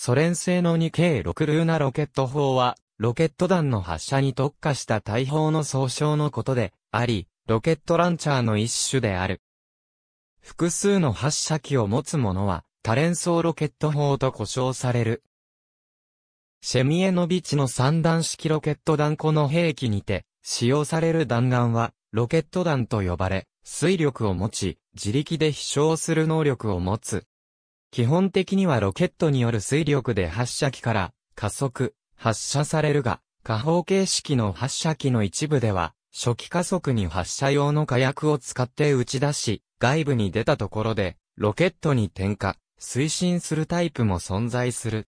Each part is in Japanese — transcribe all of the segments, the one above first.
ソ連製の 2K6 ルーナロケット砲は、ロケット弾の発射に特化した大砲の総称のことで、あり、ロケットランチャーの一種である。複数の発射機を持つものは、多連装ロケット砲と呼称される。シェミエノビチの三段式ロケット弾この兵器にて、使用される弾丸は、ロケット弾と呼ばれ、水力を持ち、自力で飛翔する能力を持つ。基本的にはロケットによる水力で発射機から加速、発射されるが、下方形式の発射機の一部では、初期加速に発射用の火薬を使って打ち出し、外部に出たところで、ロケットに点火、推進するタイプも存在する。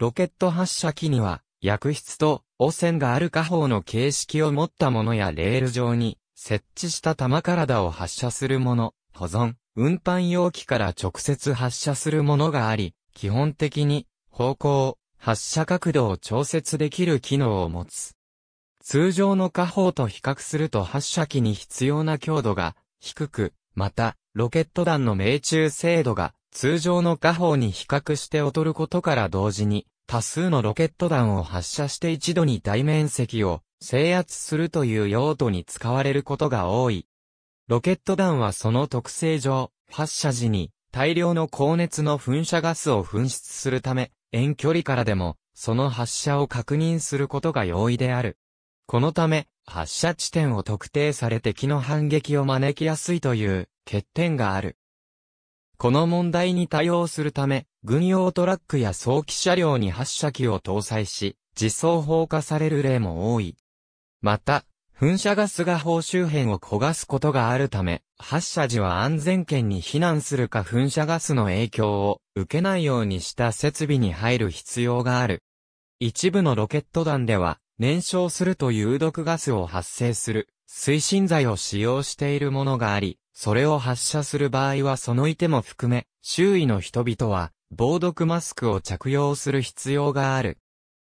ロケット発射機には、薬室と汚染がある下方の形式を持ったものやレール上に、設置した弾体を発射するもの、保存、運搬容器から直接発射するものがあり、基本的に方向、発射角度を調節できる機能を持つ。通常の火砲と比較すると発射機に必要な強度が低く、また、ロケット弾の命中精度が通常の火砲に比較して劣ることから同時に、多数のロケット弾を発射して一度に大面積を制圧するという用途に使われることが多い。ロケット弾はその特性上、発射時に大量の高熱の噴射ガスを噴出するため、遠距離からでも、その発射を確認することが容易である。このため、発射地点を特定されて敵の反撃を招きやすいという欠点がある。この問題に対応するため、軍用トラックや早期車両に発射機を搭載し、自走砲火される例も多い。また、噴射ガスが砲周辺を焦がすことがあるため、発射時は安全圏に避難するか噴射ガスの影響を受けないようにした設備に入る必要がある。一部のロケット弾では、燃焼すると有毒ガスを発生する推進剤を使用しているものがあり、それを発射する場合はそのいても含め、周囲の人々は防毒マスクを着用する必要がある。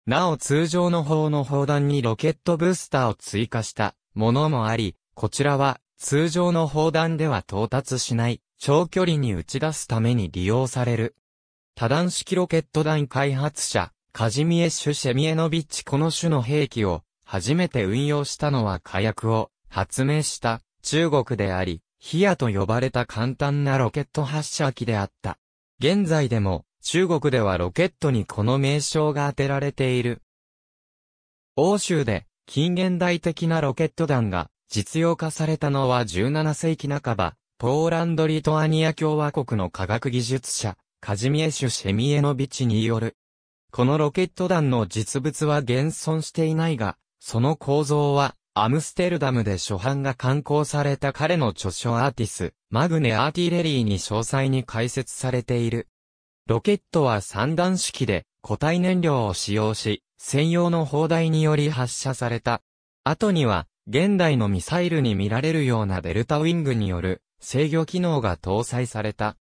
なお通常の砲の砲弾にロケットブースターを追加したものもあり、こちらは通常の砲弾では到達しない長距離に打ち出すために利用される。多段式ロケット弾開発者、カジミエ・シュ・シェミエノビッチこの種の兵器を初めて運用したのは火薬を発明した中国であり、ヒアと呼ばれた簡単なロケット発射機であった。現在でも中国ではロケットにこの名称が当てられている。欧州で近現代的なロケット弾が実用化されたのは17世紀半ば、ポーランド・リトアニア共和国の科学技術者、カジミエシュ・シェミエノビチによる。このロケット弾の実物は現存していないが、その構造は、アムステルダムで初版が刊行された彼の著書アーティス、マグネ・アーティレリーに詳細に解説されている。ロケットは三段式で固体燃料を使用し、専用の砲台により発射された。後には、現代のミサイルに見られるようなデルタウィングによる制御機能が搭載された。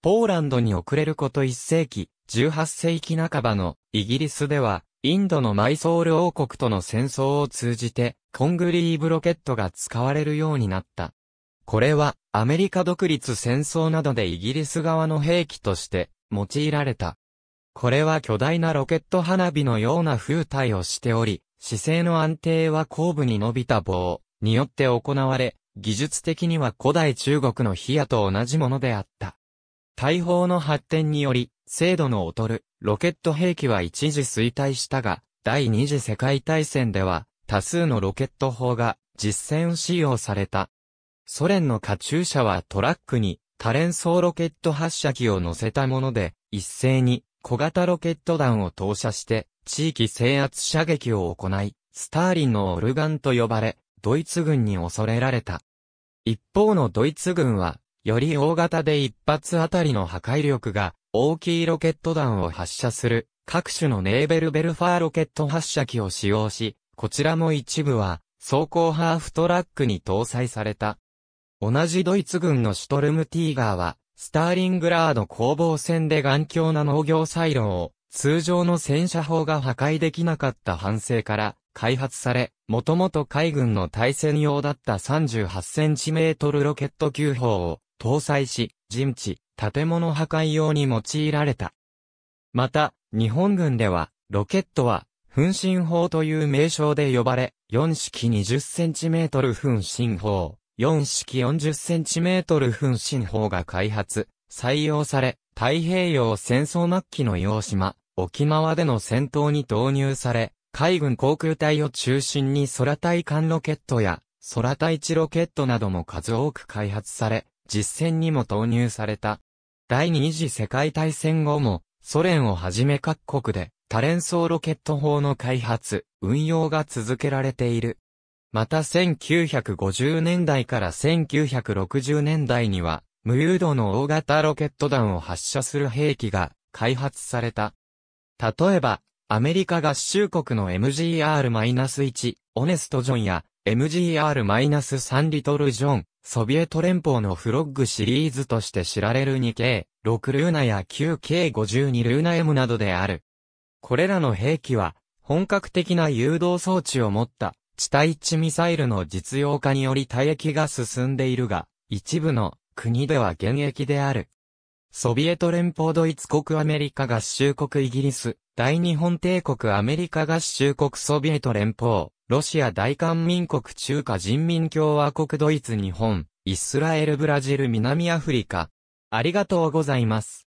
ポーランドに遅れること1世紀、18世紀半ばのイギリスでは、インドのマイソール王国との戦争を通じて、コングリーブロケットが使われるようになった。これは、アメリカ独立戦争などでイギリス側の兵器として、用いられた。これは巨大なロケット花火のような風体をしており、姿勢の安定は後部に伸びた棒によって行われ、技術的には古代中国の火矢と同じものであった。大砲の発展により、精度の劣るロケット兵器は一時衰退したが、第二次世界大戦では多数のロケット砲が実戦使用された。ソ連のカチューシャはトラックに多連装ロケット発射機を乗せたもので、一斉に小型ロケット弾を投射して、地域制圧射撃を行い、スターリンのオルガンと呼ばれ、ドイツ軍に恐れられた。一方のドイツ軍は、より大型で一発あたりの破壊力が大きいロケット弾を発射する各種のネーベルベルファーロケット発射機を使用し、こちらも一部は装甲ハーフトラックに搭載された同じドイツ軍のシュトルムティーガーは、スターリングラード攻防戦で頑強な農業サイロを、通常の戦車砲が破壊できなかった反省から、開発され、もともと海軍の対戦用だった38センチメートルロケット級砲を搭載し、陣地、建物破壊用に用いられた。また、日本軍では、ロケットは、噴進砲という名称で呼ばれ、4式20センチメートル噴進砲、4式 40cm 噴進砲が開発、採用され、太平洋戦争末期の洋島、沖縄での戦闘に投入され、海軍航空隊を中心に空対艦ロケットや空対地ロケットなども数多く開発され、実戦にも投入された。第二次世界大戦後も、ソ連をはじめ各国で多連装ロケット砲の開発、運用が続けられている。また1950年代から1960年代には、無誘導の大型ロケット弾を発射する兵器が開発された。例えば、アメリカ合衆国の MGR-1、オネスト・ジョンや MGR-3 リトル・ジョン、ソビエト連邦のフロッグシリーズとして知られる 2K、6ルーナや 9K52 ルーナ M などである。これらの兵器は、本格的な誘導装置を持った地対地ミサイルの実用化により退役が進んでいるが、一部の国では現役である。ソビエト連邦ドイツ国アメリカ合衆国イギリス、大日本帝国アメリカ合衆国ソビエト連邦、ロシア大韓民国中華人民共和国ドイツ日本、イスラエルブラジル南アフリカ。ありがとうございます。